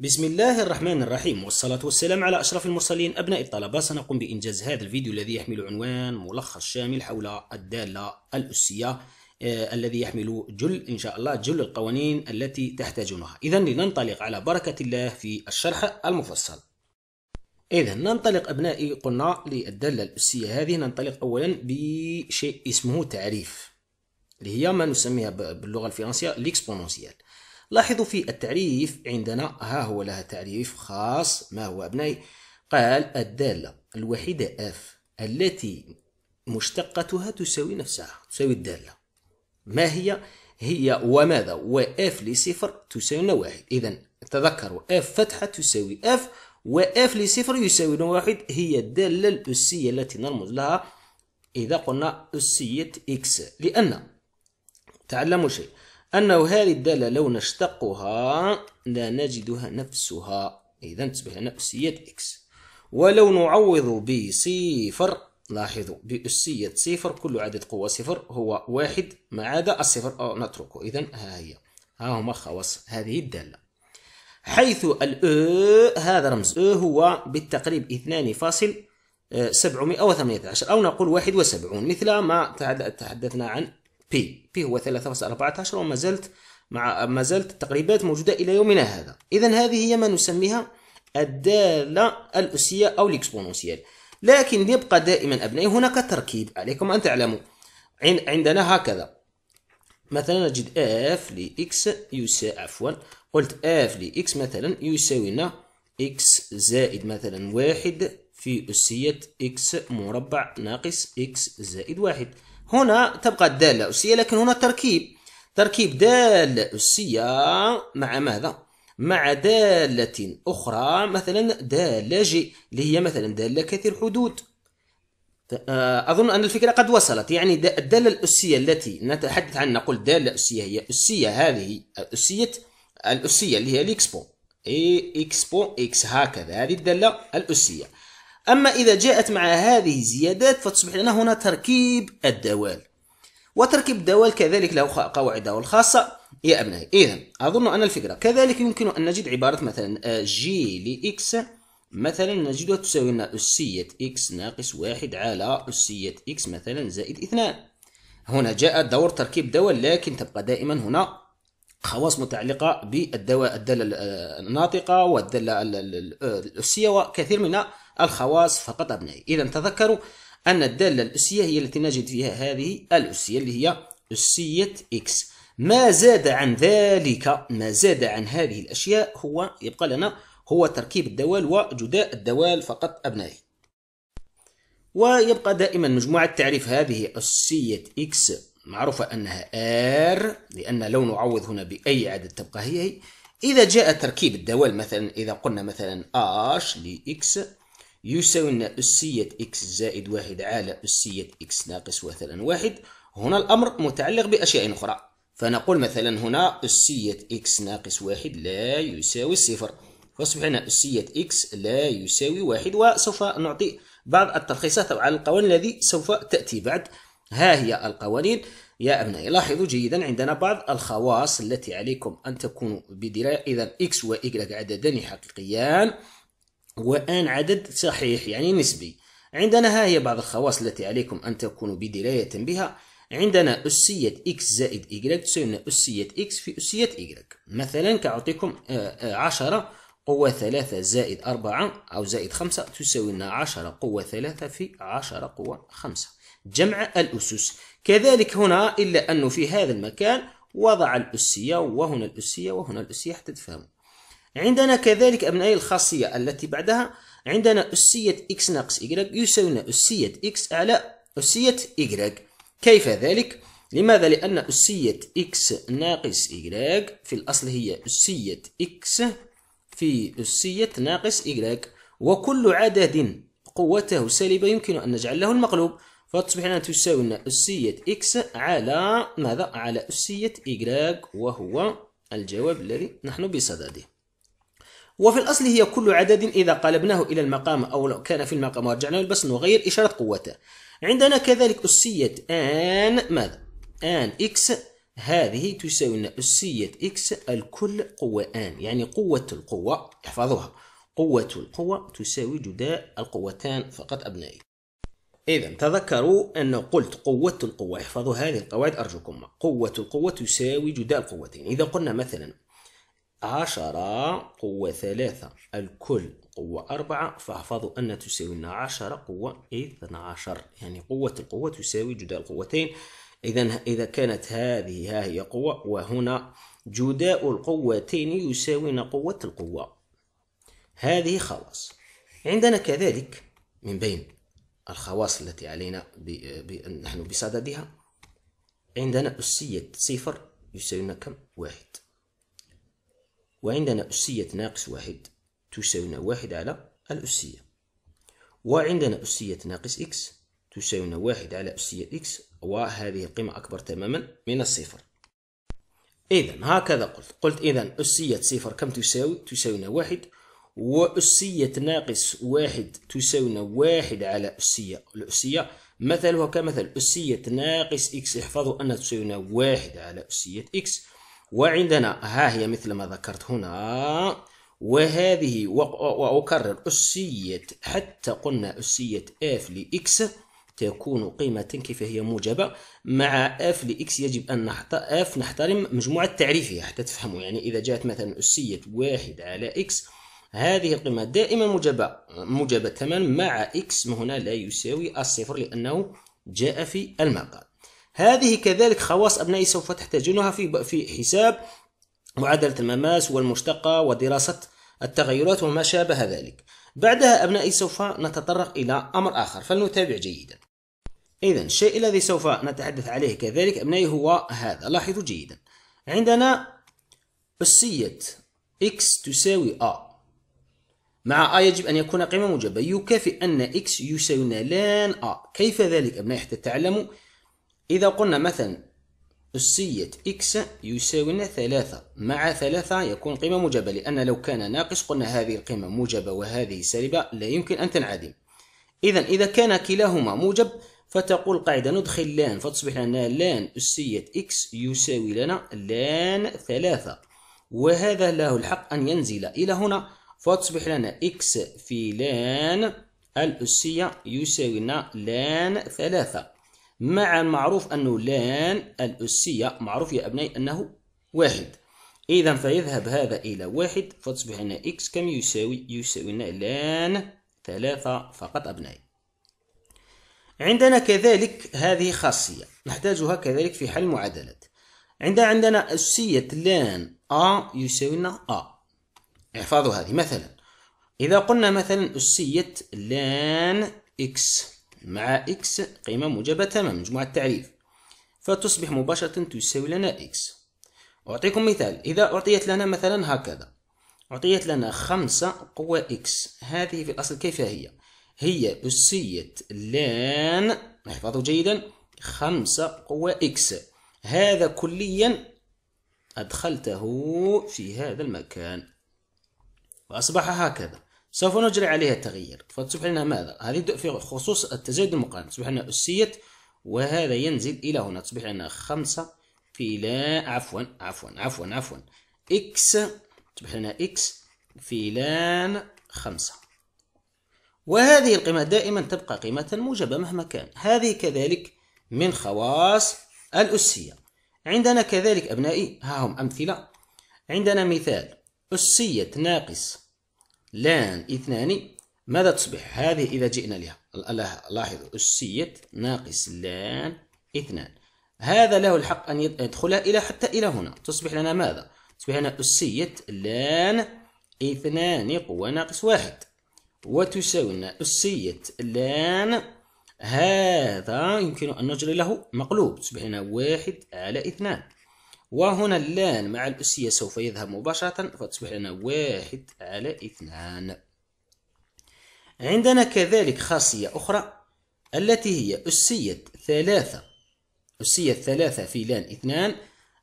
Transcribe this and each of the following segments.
بسم الله الرحمن الرحيم والصلاة والسلام على أشرف المرسلين أبناء الطلبة سنقوم بإنجاز هذا الفيديو الذي يحمل عنوان ملخص شامل حول الدالة الأسية آه، الذي يحمل جل إن شاء الله جل القوانين التي تحتاجونها إذا لننطلق على بركة الله في الشرح المفصل إذا ننطلق أبنائي قلنا للدالة الأسية هذه ننطلق أولا بشيء اسمه تعريف اللي هي ما نسميها باللغة الفرنسية ليكسبونونسيال لاحظوا في التعريف عندنا ها هو لها تعريف خاص ما هو أبنائي قال الدالة الوحيدة اف التي مشتقتها تساوي نفسها تساوي الدالة ما هي؟ هي وماذا؟ وإف لصفر تساوي واحد إذا تذكروا إف فتحة تساوي إف وإف لصفر يساوي واحد هي الدالة الأسية التي نرمز لها إذا قلنا أسية إكس لأن تعلموا شيء أنه هذه الدالة لو نشتقها لا نجدها نفسها إذا تصبح نفسية إكس ولو نعوض بصفر لاحظوا بأسية صفر كل عدد قوة صفر هو واحد ما عدا الصفر أو آه، نتركه إذا ها هي ها هما خواص هذه الدالة حيث الأو هذا رمز أو هو بالتقريب 2.718 آه، أو نقول 71 مثل ما تحدثنا عن بي بي هو 3.14 وما زلت مع ما زالت التقريبات موجودة إلى يومنا هذا إذا هذه هي ما نسميها الدالة الأسية أو الإكسبونونسيال لكن يبقى دائما أبنائي هناك تركيب عليكم أن تعلموا عندنا هكذا مثلا نجد اف لاكس يساوي عفوا قلت اف لاكس مثلا يساوي لنا اكس زائد مثلا واحد في أسية اكس مربع ناقص اكس زائد واحد هنا تبقى الدالة أسية لكن هنا تركيب تركيب دالة أسية مع ماذا؟ مع دالة أخرى مثلا دالة جي اللي هي مثلا دالة كثير حدود آه، أظن أن الفكرة قد وصلت يعني الدالة الأسية التي نتحدث عنها نقول دالة أسية هي أسية هذه أسية الأسية اللي هي الإكسبو إي إكسبو إكس هكذا هذه الدالة الأسية أما إذا جاءت مع هذه الزيادات فتصبح لنا هنا تركيب الدوال وتركيب الدوال كذلك له قواعده الخاصة يا أبنائي إذا أظن أن الفكرة كذلك يمكن أن نجد عبارة مثلا جي آه، لإكس مثلا نجدها تساوي لنا أسية إكس ناقص واحد على أسية إكس مثلا زائد اثنان هنا جاء دور تركيب دول لكن تبقى دائما هنا خواص متعلقة بالدواء الدالة آه، الناطقة والدالة آه، الأسية وكثير من الخواص فقط أبنائي إذا تذكروا أن الدالة الأسية هي التي نجد فيها هذه الأسية اللي هي أسية إكس ما زاد عن ذلك ما زاد عن هذه الأشياء هو يبقى لنا هو تركيب الدوال وجداء الدوال فقط أبنائي ويبقى دائما مجموعة تعريف هذه أسية إكس معروفة أنها R لأن لو نعوض هنا بأي عدد تبقى هي هي إذا جاء تركيب الدوال مثلا إذا قلنا مثلا آش لإكس يساوي لنا أسية إكس زائد واحد على أسية إكس ناقص مثلا واحد هنا الأمر متعلق بأشياء أخرى فنقول مثلا هنا أسية إكس ناقص واحد لا يساوي صفر فأصبح لنا أسية إكس لا يساوي واحد وسوف نعطي بعض التلخيصات على القوانين الذي سوف تأتي بعد ها هي القوانين يا أبنائي لاحظوا جيدا عندنا بعض الخواص التي عليكم أن تكونوا بدراية إذا إكس Y عددان حقيقيان وآن عدد صحيح يعني نسبي عندنا ها هي بعض الخواص التي عليكم أن تكونوا بدراية بها عندنا أسية x زائد y تساوينا أسية x في أسية y مثلا كأعطيكم 10 آه، آه، قوة 3 زائد 4 أو زائد 5 تساوينا عشرة 10 قوة 3 في 10 قوة 5 جمع الأسس كذلك هنا إلا أنه في هذا المكان وضع الأسية وهنا الأسية وهنا الأسية حتى تفهموا عندنا كذلك أبنائي الخاصية التي بعدها عندنا أسية x ناقص y يساوي أسية x على أسية y كيف ذلك؟ لماذا؟ لأن أسية x ناقص y في الأصل هي أسية x في أسية ناقص y وكل عدد قوته سالبة يمكن أن نجعل له المقلوب فتصبح لنا تساوي لنا أسية إكس على ماذا؟ على أسية إيكغ وهو الجواب الذي نحن بصدده وفي الأصل هي كل عدد إذا قلبناه إلى المقام أو لو كان في المقام ورجعنا بس نغير إشارة قوته عندنا كذلك أسية آن ماذا؟ آن إكس هذه تساوي لنا أسية إكس الكل قوة آن يعني قوة القوة احفظوها قوة القوة تساوي جداء القوتان فقط أبنائي إذا تذكروا أن قلت قوة القوة احفظوا هذه القواعد أرجوكم قوة القوة تساوي جداء القوتين إذا قلنا مثلا عشرة قوة ثلاثة الكل قوة أربعة فاحفظوا أن تساوي لنا عشرة قوة اثنا عشر يعني قوة القوة تساوي جداء القوتين إذا إذا كانت هذه ها هي قوة وهنا جداء القوتين يساوينا قوة القوة هذه خلاص عندنا كذلك من بين الخواص التي علينا بأن نحن بصددها عندنا أسية صفر يساوينا كم واحد وعندنا أسية ناقص واحد تساوينا واحد على الأسية وعندنا أسية ناقص إكس تساوينا واحد على أسية إكس وهذه القيمة أكبر تماما من الصفر إذا هكذا قلت قلت إذا أسية صفر كم تساوي تساوينا واحد وأسية ناقص واحد تساوينا واحد على أسية الأسية مثلها كمثل أسية ناقص إكس احفظوا أنها تساوينا واحد على أسية إكس وعندنا ها هي مثل ما ذكرت هنا وهذه وأكرر أسية حتى قلنا أسية اف لإكس تكون قيمة كيف هي موجبة مع اف لإكس يجب أن نحت اف نحترم مجموعة تعريفها حتى تفهموا يعني إذا جاءت مثلا أسية واحد على إكس هذه القيمة دائما موجبة موجبة الثمن مع إكس هنا لا يساوي الصفر لأنه جاء في المقال هذه كذلك خواص أبنائي سوف تحتاجونها في في حساب معادلة المماس والمشتقة ودراسة التغيرات وما شابه ذلك بعدها أبنائي سوف نتطرق إلى أمر آخر فلنتابع جيدا إذا الشيء الذي سوف نتحدث عليه كذلك أبنائي هو هذا لاحظوا جيدا عندنا أسية إكس تساوي أ مع A آية يجب أن يكون قيمة موجبة يكافئ أن X يساوي لان A كيف ذلك أبنائي حتى تعلموا إذا قلنا مثلا أسية X يساوي ثلاثة مع ثلاثة يكون قيمة موجبة لأن لو كان ناقص قلنا هذه القيمة موجبة وهذه سالبة لا يمكن أن تنعدم إذا إذا كان كلاهما موجب فتقول قاعدة ندخل لان فتصبح لنا لان أسية إكس يساوي لنا لان ثلاثة وهذا له الحق أن ينزل إلى هنا فتصبح لنا إكس في لان الأسية يساوي لنا لان ثلاثة مع المعروف أنه لان الأسية معروف يا أبنائي أنه واحد إذا فيذهب هذا إلى واحد فتصبح لنا إكس كم يساوي؟ يساوي لنا لان ثلاثة فقط أبنائي عندنا كذلك هذه خاصية نحتاجها كذلك في حل المعادلات عندنا عندنا أسية لان أ يساوي لنا أ احفظوا هذه مثلا إذا قلنا مثلا أسية لان إكس مع إكس قيمة موجبة تمام مجموعة التعريف فتصبح مباشرة تساوي لنا إكس أعطيكم مثال إذا أعطيت لنا مثلا هكذا أعطيت لنا خمسة قوى إكس هذه في الأصل كيف هي؟ هي أسية لان احفظوا جيدا خمسة قوى إكس هذا كليا أدخلته في هذا المكان فأصبح هكذا سوف نجري عليها التغيير فتصبح لنا ماذا؟ هذه في خصوص التزايد المقارن تصبح لنا أسية وهذا ينزل إلى هنا تصبح لنا خمسة في لا عفوا عفوا عفوا عفوا إكس تصبح لنا إكس في لان خمسة وهذه القيمة دائما تبقى قيمة موجبة مهما كان هذه كذلك من خواص الأسية عندنا كذلك أبنائي ها هم أمثلة عندنا مثال أسية ناقص لان اثنان ماذا تصبح هذه إذا جئنا لها لاحظوا أسية ناقص لان اثنان هذا له الحق أن يدخل إلى حتى إلى هنا تصبح لنا ماذا تصبح لنا أسية لان اثنان قوة ناقص واحد وتساوي لنا أسية لان هذا يمكن أن نجري له مقلوب تصبح لنا واحد على اثنان وهنا اللان مع الأسية سوف يذهب مباشرة فتصبح لنا واحد على اثنان عندنا كذلك خاصية أخرى التي هي أسية ثلاثة أسية ثلاثة في لان اثنان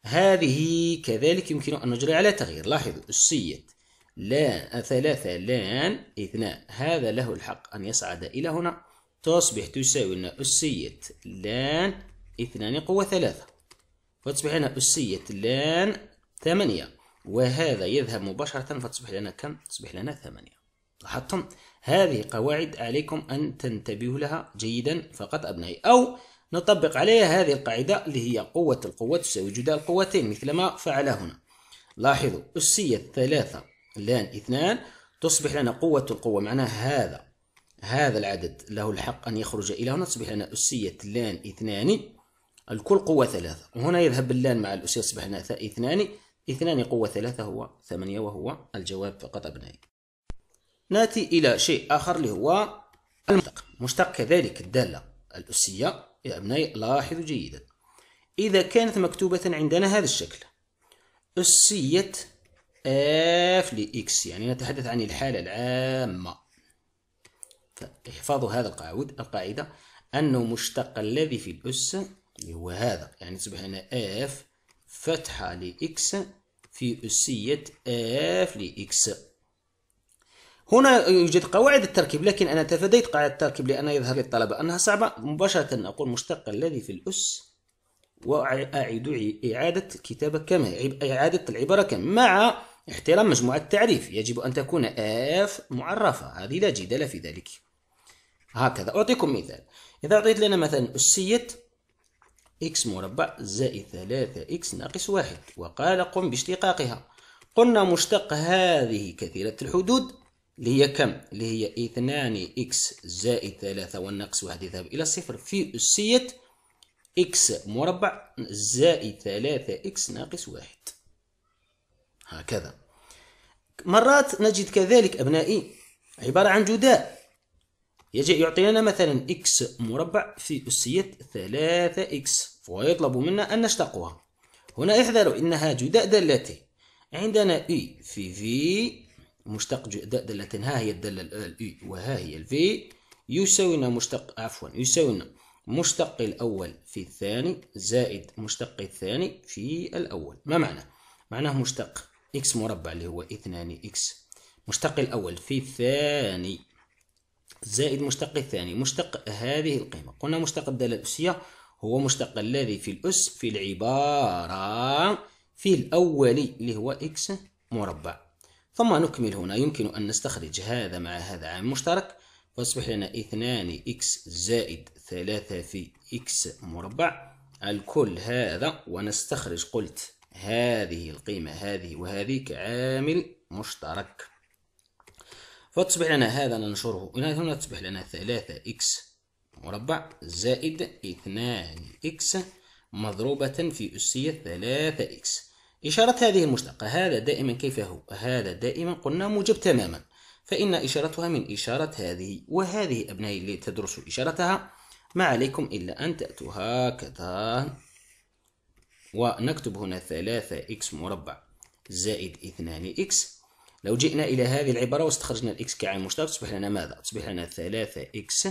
هذه كذلك يمكن أن نجري على تغيير لاحظوا أسية لان ثلاثة لان اثنان هذا له الحق أن يصعد إلى هنا تصبح تساوي لنا أسية لان اثنان قوة ثلاثة فتصبح لنا أسية لان ثمانية وهذا يذهب مباشرة فتصبح لنا كم؟ تصبح لنا ثمانية لاحظتم هذه قواعد عليكم أن تنتبهوا لها جيدا فقط أبنائي أو نطبق عليها هذه القاعدة اللي هي قوة القوة تساوي جداء القوتين مثل ما فعل هنا لاحظوا أسية ثلاثة لان اثنان تصبح لنا قوة القوة معناها هذا هذا العدد له الحق أن يخرج إلى هنا تصبح لنا أسية لان اثنان الكل قوة ثلاثة وهنا يذهب اللان مع الأس يصبح اثنان اثنان قوة ثلاثة هو ثمانية وهو الجواب فقط أبنائي نأتي إلى شيء آخر اللي هو المشتق مشتق كذلك الدالة الأسية يا أبنائي لاحظوا جيدا إذا كانت مكتوبة عندنا هذا الشكل أسية اف لإكس يعني نتحدث عن الحالة العامة فاحفظوا هذا القاعدة القاعدة أنه مشتق الذي في الأس اللي هو هذا يعني تصبح هنا اف فتحة لإكس في أسية اف لإكس هنا يوجد قواعد التركيب لكن أنا تفاديت قاعدة التركيب لأن يظهر للطلبة أنها صعبة مباشرة أقول مشتق الذي في الأس وأعيد إعادة كتابة كما إعادة العبارة كما مع احترام مجموعة التعريف يجب أن تكون اف معرفة هذه لا جدال في ذلك هكذا أعطيكم مثال إذا أعطيت لنا مثلا أسية إكس مربع زائد ثلاثة إكس ناقص واحد وقال قم باشتقاقها قلنا مشتق هذه كثيرة الحدود اللي هي كم؟ اللي هي اثنان إكس زائد ثلاثة والناقص واحد يذهب إلى صفر في أسية إكس مربع زائد ثلاثة إكس ناقص واحد هكذا مرات نجد كذلك أبنائي عبارة عن جداء يجي يعطينا مثلا إكس مربع في أسية ثلاثة إكس ويطلب منا أن نشتقها هنا احذروا إنها جداء دالتين عندنا إي في في مشتق جداء دالتين ها هي الدالة الإي وها هي الفي يساوينا مشتق عفوا يساوينا مشتق الأول في الثاني زائد مشتق الثاني في الأول ما معنى؟ معناه مشتق إكس مربع اللي هو إثنان إكس مشتق الأول في الثاني زائد مشتق الثاني مشتق هذه القيمة قلنا مشتق الدالة الأسية هو مشتق الذي في الأس في العبارة في الأول اللي هو إكس مربع ثم نكمل هنا يمكن أن نستخرج هذا مع هذا عامل مشترك فيصبح لنا اثنان إكس زائد ثلاثة في إكس مربع الكل هذا ونستخرج قلت هذه القيمة هذه وهذه كعامل مشترك فتصبح لنا هذا ننشره هنا تصبح لنا ثلاثة إكس مربع زائد اثنان إكس مضروبة في أسية ثلاثة إكس إشارة هذه المشتقة هذا دائما كيف هو هذا دائما قلنا موجب تماما فإن إشارتها من إشارة هذه وهذه أبنائي اللي تدرسوا إشارتها ما عليكم إلا أن تأتوا هكذا ونكتب هنا ثلاثة إكس مربع زائد اثنان إكس لو جئنا إلى هذه العبارة واستخرجنا الإكس كعامل مشترك تصبح لنا ماذا؟ تصبح لنا ثلاثة إكس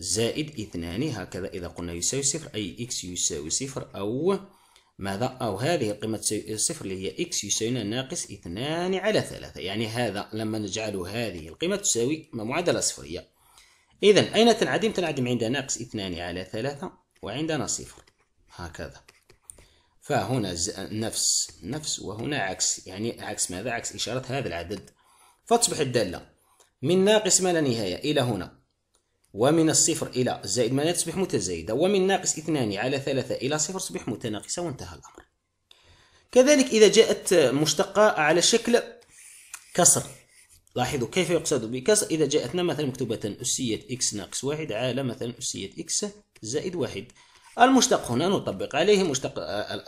زائد اثنان هكذا إذا قلنا يساوي صفر أي إكس يساوي صفر أو ماذا أو هذه قيمة صفر اللي هي إكس يساوي ناقص اثنان على ثلاثة يعني هذا لما نجعل هذه القيمة تساوي معادلة صفرية إذا أين تنعدم؟ تنعدم عند ناقص اثنان على ثلاثة وعندنا صفر هكذا فهنا نفس نفس وهنا عكس يعني عكس ماذا؟ عكس إشارة هذا العدد فتصبح الدالة من ناقص ما لا نهاية إلى هنا ومن الصفر إلى زائد لا تصبح متزايدة ومن ناقص اثنان على ثلاثة إلى صفر تصبح متناقصة وانتهى الأمر كذلك إذا جاءت مشتقة على شكل كسر لاحظوا كيف يقصد بكسر إذا جاءتنا مثلا مكتوبة أسية إكس ناقص واحد على مثلا أسية إكس زائد واحد المشتق هنا نطبق عليه مشتق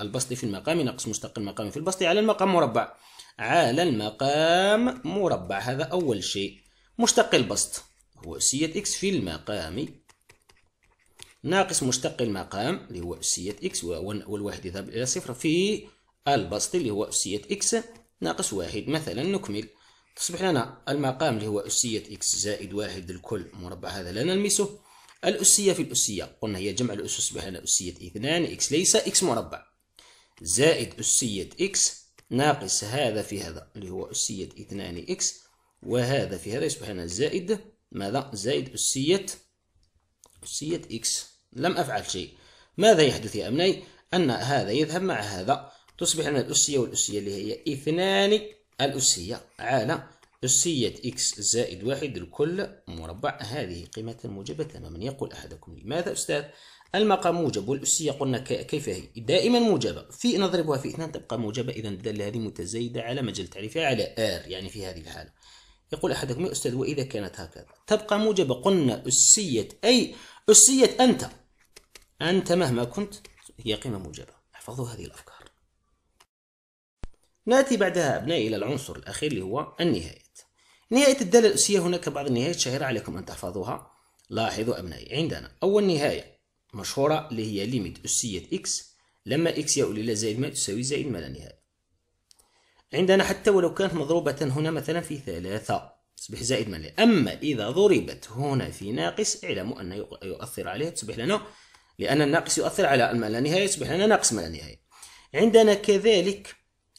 البسط في المقام ناقص مشتق المقام في البسط على المقام مربع على المقام مربع هذا أول شيء مشتق البسط وأسية إكس في المقام ناقص مشتق المقام اللي هو أسية إكس والواحد يذهب إلى صفر في البسط اللي هو أسية إكس ناقص واحد مثلا نكمل تصبح لنا المقام اللي هو أسية إكس زائد واحد الكل مربع هذا لا نلمسه الأسية في الأسية قلنا هي جمع الأسس تصبح أسية اثنان إكس ليس إكس مربع زائد أسية إكس ناقص هذا في هذا اللي هو أسية اثنان إكس وهذا في هذا يصبح لنا زائد ماذا زائد أسية أسية إكس لم أفعل شيء ماذا يحدث يا أبني أن هذا يذهب مع هذا تصبح لنا الأسية والأسية اللي هي اثنان الأسية على أسية إكس زائد واحد الكل مربع هذه قيمة موجبة تماما يقول أحدكم لماذا أستاذ المقام موجب والأسية قلنا كيف هي دائما موجبة في نضربها في اثنان تبقى موجبة إذا الدالة هذه متزايدة على مجال تعريفها على R يعني في هذه الحالة يقول أحدكم يا أستاذ وإذا كانت هكذا تبقى موجبة قلنا أسية أي أسية أنت أنت مهما كنت هي قيمة موجبة احفظوا هذه الأفكار نأتي بعدها أبنائي إلى العنصر الأخير اللي هو النهاية نهاية الدالة الأسية هناك بعض النهايات شهيرة عليكم أن تحفظوها لاحظوا أبنائي عندنا أول نهاية مشهورة اللي هي ليميت أسية إكس لما إكس يؤول إلى زائد ما تساوي زائد ما لا نهاية عندنا حتى ولو كانت مضروبة هنا مثلا في ثلاثة تصبح زائد مالية أما إذا ضربت هنا في ناقص اعلموا أن يؤثر عليها تصبح لنا لأن الناقص يؤثر على اللانهاية تصبح لنا ناقص ما لا نهاية عندنا كذلك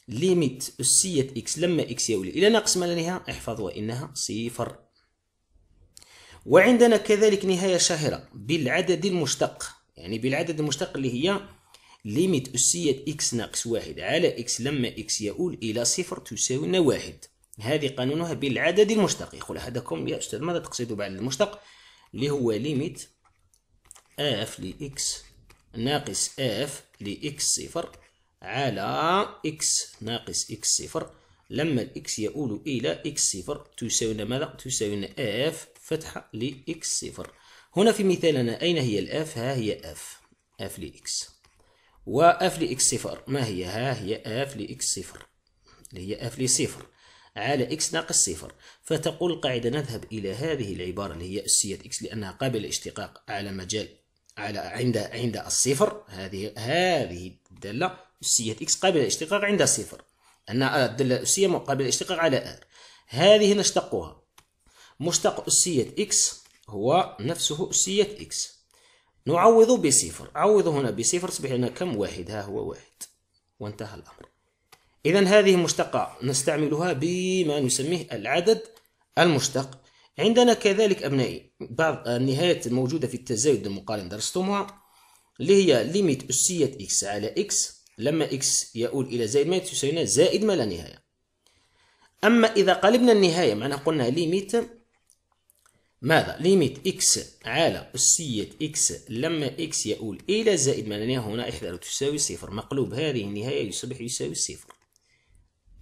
ليميت أسية إكس لما إكس يولي إلى ناقص ما لا نهاية احفظ صفر وعندنا كذلك نهاية شهرة بالعدد المشتق يعني بالعدد المشتق اللي هي ليميت أسية إكس ناقص واحد على إكس لما إكس يؤول إلى صفر تساوينا واحد هذه قانونها بالعدد المشتق يقول أحدكم يا أستاذ ماذا تقصد بعد المشتق اللي هو ليميت اف لإكس ناقص اف لإكس صفر على إكس ناقص إكس صفر لما x يؤول إلى إكس صفر تساوينا ماذا؟ تساوينا اف فتحة لإكس صفر هنا في مثالنا أين هي الأف؟ ها هي اف اف لإكس واف لإكس صفر ما هي ها هي اف لإكس صفر اللي هي اف لصفر على إكس ناقص صفر فتقول القاعدة نذهب إلى هذه العبارة اللي هي أسية إكس لأنها قابلة للاشتقاق على مجال على عند عند الصفر هذه هذه الدالة أسية إكس قابلة للاشتقاق عند الصفر أن الدالة الأسية قابلة للاشتقاق على آر هذه نشتقها مشتق أسية إكس هو نفسه أسية إكس نعوض بصفر عوض هنا بصفر تصبح لنا كم واحد ها هو واحد وانتهى الأمر إذا هذه مشتقة نستعملها بما نسميه العدد المشتق عندنا كذلك أبنائي بعض النهايات الموجودة في التزايد المقارن درستمها اللي هي ليميت أسية إكس على إكس لما إكس يؤول إلى زائد ما تساوي زائد ما لا نهاية أما إذا قلبنا النهاية معناها قلنا ليميت ماذا ليميت اكس على أسية اكس لما اكس يؤول إلى زائد ما نهاية هنا احذروا تساوي صفر مقلوب هذه النهاية يصبح يساوي صفر.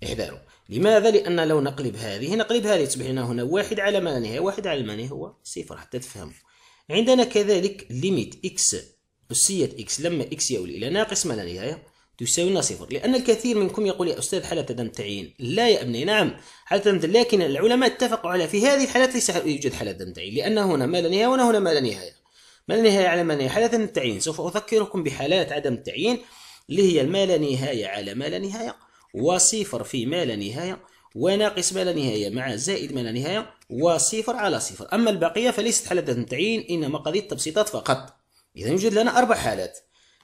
احذروا، لماذا؟ لأن لو نقلب هذه نقلب هذه تصبح لنا هنا واحد على ما لا نهاية واحد على ما نهاية هو صفر حتى تفهموا عندنا كذلك ليميت اكس أسية اكس لما اكس يؤول إلى ناقص ما لا نهاية يساوينا صفر لأن الكثير منكم يقول يا أستاذ حالة عدم التعيين لا يا ابني نعم حالة عدم لكن العلماء اتفقوا على في هذه الحالات ليس يوجد حالة عدم تعيين لأن هنا ما لا نهاية وهنا ما لا نهاية ما لا نهاية على ما لا نهاية حالة التعيين سوف أذكركم بحالات عدم التعيين اللي هي ما لا نهاية على ما لا نهاية وصفر في ما لا نهاية وناقص ما لا نهاية مع زائد ما لا نهاية وصفر على صفر أما البقية فليست حالة عدم تعيين إنما قضية تبسيطات فقط إذا يوجد لنا أربع حالات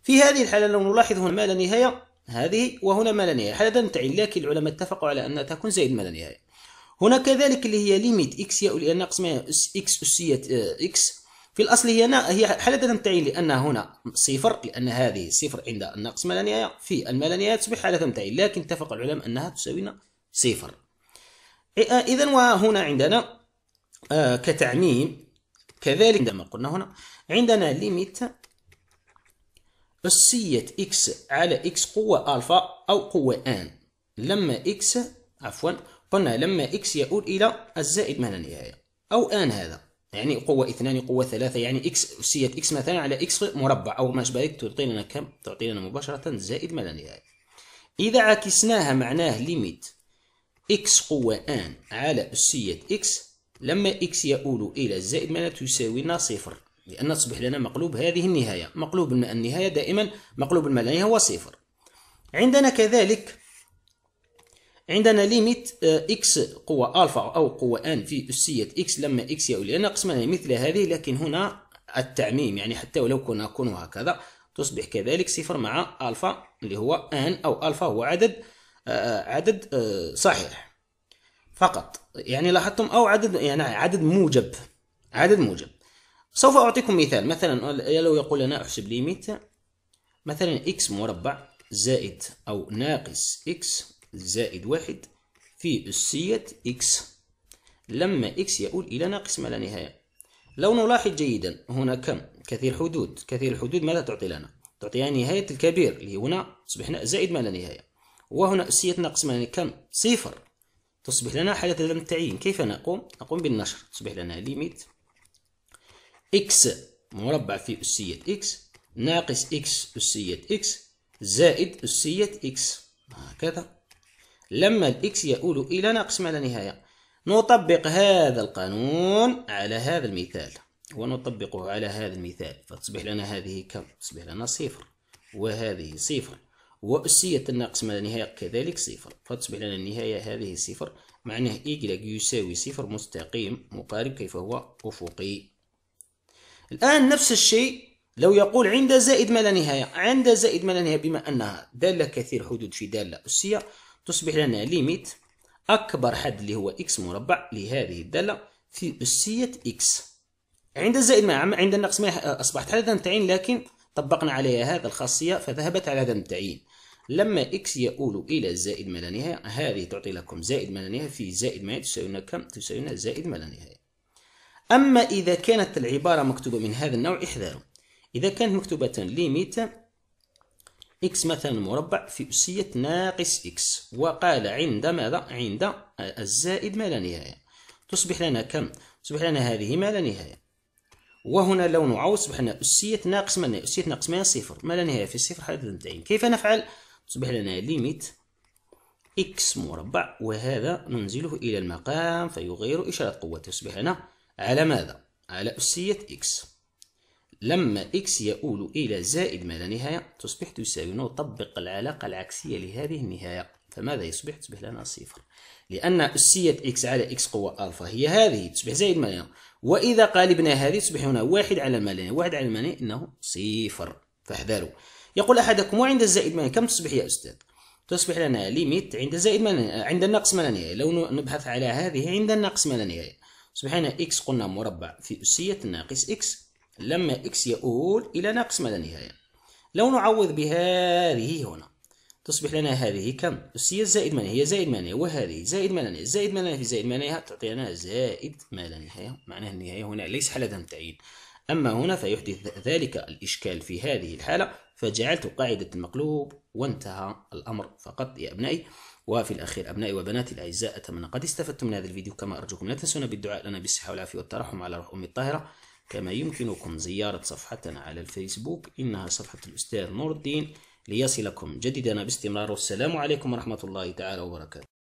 في هذه الحالة لو نلاحظ هنا ما لا نهاية هذه وهنا ما لا نهاية حالة تنتعي لكن العلماء اتفقوا على أنها تكون زائد ما لا نهاية هنا كذلك اللي هي ليميت اكس ياء ناقص ما اكس أسية اكس في الأصل هي هي حالة تنتعي لأن هنا صفر لأن هذه صفر عند الناقص ما لا نهاية في ما لا نهاية تصبح حالة تنتعي لكن اتفق العلماء أنها تساوينا صفر آه، إذا وهنا عندنا آه، كتعميم كذلك عندما قلنا هنا عندنا ليميت أسية إكس على إكس قوة ألفا أو قوة آن لما إكس عفوا قلنا لما إكس يؤول إلى الزائد ما لا نهاية أو آن هذا يعني قوة اثنان قوة ثلاثة يعني إكس أسية إكس مثلا على إكس مربع أو ما شابه ذلك تعطينا كم؟ تعطينا مباشرة زائد ما لا نهاية إذا عكسناها معناه ليميت إكس قوة آن على أسية إكس لما إكس يؤول إلى الزائد ما لا تساوينا صفر لأن تصبح لنا مقلوب هذه النهاية مقلوب النهاية دائما مقلوب الملامح هو صفر عندنا كذلك عندنا ليميت اكس آه، قوة الفا او قوة ان في اسية اكس لما اكس يؤول لنا قسمنا مثل هذه لكن هنا التعميم يعني حتى ولو كنا نكون هكذا تصبح كذلك صفر مع الفا اللي هو ان او الفا هو عدد آه، آه، عدد صحيح فقط يعني لاحظتم او عدد يعني عدد موجب عدد موجب سوف أعطيكم مثال مثلا لو يقول لنا احسب ليميت مثلا إكس مربع زائد أو ناقص إكس زائد واحد في أسية إكس لما إكس يؤول إلى ناقص ما لا نهاية لو نلاحظ جيدا هنا كم كثير حدود كثير الحدود ماذا تعطي لنا؟ تعطيها نهاية الكبير اللي هنا أصبحنا زائد ما لا نهاية وهنا أسية ناقص ما كم صفر تصبح لنا حالة عدم التعيين كيف نقوم؟ نقوم بالنشر تصبح لنا ليميت إكس مربع في أسية إكس ناقص إكس أسية إكس زائد أسية إكس هكذا لما الإكس يؤول إلى ناقص ما لا نهاية نطبق هذا القانون على هذا المثال ونطبقه على هذا المثال فتصبح لنا هذه كم؟ تصبح لنا صفر وهذه صفر وأسية الناقص ما لا نهاية كذلك صفر فتصبح لنا النهاية هذه صفر معناه إيكلاك يساوي صفر مستقيم مقارب كيف هو أفقي الآن نفس الشيء لو يقول عند زائد ما لا نهاية عند زائد ما لا نهاية بما أنها دالة كثير حدود في دالة أسية تصبح لنا ليميت أكبر حد اللي هو إكس مربع لهذه الدالة في أسية إكس عند زائد ما عند النقص ما آه، أصبحت حدثا تعين لكن طبقنا عليها هذا الخاصية فذهبت على عدم التعيين لما إكس يؤول إلى زائد ما لا نهاية هذه تعطي لكم زائد ما لا نهاية في زائد ما تساوينا كم؟ تساوينا زائد ما لا نهاية أما إذا كانت العبارة مكتوبة من هذا النوع احذروا إذا كانت مكتوبة ليميت x مثلا مربع في أسية ناقص x وقال عند ماذا؟ عند الزائد ما لا نهاية تصبح لنا كم؟ تصبح لنا هذه ما لا نهاية وهنا لو نعوض تصبح لنا أسية ناقص ما نهاية أسية ناقص ما صفر ما لا نهاية في الصفر حالة الامتعين كيف نفعل؟ تصبح لنا ليميت x مربع وهذا ننزله إلى المقام فيغير إشارة قوته تصبح لنا على ماذا؟ على أسية إكس لما إكس يؤول إلى زائد ما لا نهاية تصبح تساوي نطبق العلاقة العكسية لهذه النهاية فماذا يصبح؟ تصبح لنا صفر لأن أسية إكس على إكس قوة ألفا هي هذه تصبح زائد ما لا نهاية وإذا قالبنا هذه تصبح هنا واحد على ما لا نهاية واحد على ما لا نهاية إنه صفر فاحذروا يقول أحدكم وعند الزائد ما كم تصبح يا أستاذ؟ تصبح لنا ليميت عند زائد ما عند النقص ما لا نهاية لو نبحث على هذه عند النقص ما لا نهاية هنا إكس قلنا مربع في أسية ناقص إكس لما إكس يؤول إلى ناقص ما لا نهاية لو نعوض بهذه هنا تصبح لنا هذه كم؟ أسية زائد ما هي زائد ما وهذه زائد ما نهاية زائد ما في زائد ما تعطينا زائد ما لا نهاية معناه النهاية هنا ليس حالة التعيين أما هنا فيحدث ذلك الإشكال في هذه الحالة فجعلت قاعدة المقلوب وانتهى الأمر فقط يا أبنائي وفي الأخير أبنائي وبناتي الأعزاء أتمنى قد استفدتم من هذا الفيديو كما أرجوكم لا تنسونا بالدعاء لنا بالصحة والعافية والترحم على روح أمي الطاهرة كما يمكنكم زيارة صفحتنا على الفيسبوك إنها صفحة الأستاذ نور الدين ليصلكم جديدنا باستمرار والسلام عليكم ورحمة الله تعالى وبركاته